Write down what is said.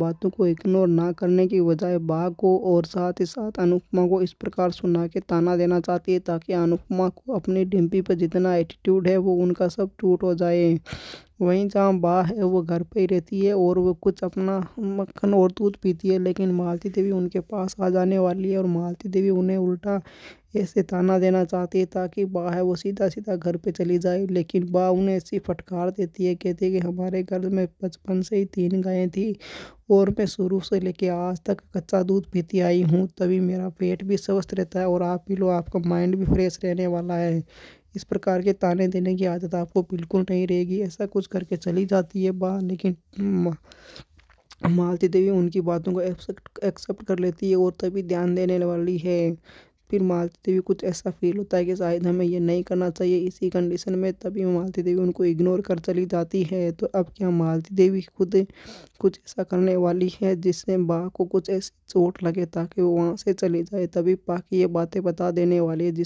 बातों को इग्नोर ना करने की बजाय बा को और साथ ही साथ अनुपमा को इस प्रकार सुना के ताना देना चाहती है ताकि अनुपमा को अपनी डिम्पी पर जितना एटीट्यूड है वो उनका सब टूट हो जाए वहीं जहाँ बा है वो घर पे ही रहती है और वो कुछ अपना मक्खन और दूध पीती है लेकिन मालती देवी उनके पास आ जाने वाली है और मालती देवी उन्हें उल्टा ऐसे ताना देना चाहती है ताकि बा है वो सीधा सीधा घर पे चली जाए लेकिन बा उन्हें ऐसी फटकार देती है कहती है कि हमारे घर में बचपन से ही तीन गायें थी और मैं शुरू से लेके आज तक कच्चा दूध पीती आई हूँ तभी मेरा पेट भी स्वस्थ रहता है और आप पी लो आपका माइंड भी फ्रेश रहने वाला है इस प्रकार के ताने देने की आदत आपको बिल्कुल नहीं रहेगी ऐसा कुछ करके चली जाती है बाहर लेकिन मालती देवी उनकी बातों को एक्सेप्ट एक्सेप्ट कर लेती है और तभी ध्यान देने वाली है फिर मालती देवी कुछ ऐसा फील होता है कि शायद हमें यह नहीं करना चाहिए इसी कंडीशन में तभी मालती देवी उनको इग्नोर कर चली जाती है तो अब क्या मालती देवी खुद कुछ ऐसा करने वाली है जिससे बा को कुछ ऐसी चोट लगे ताकि वो वहाँ से चली जाए तभी पा की ये बातें बता देने वाली है जिस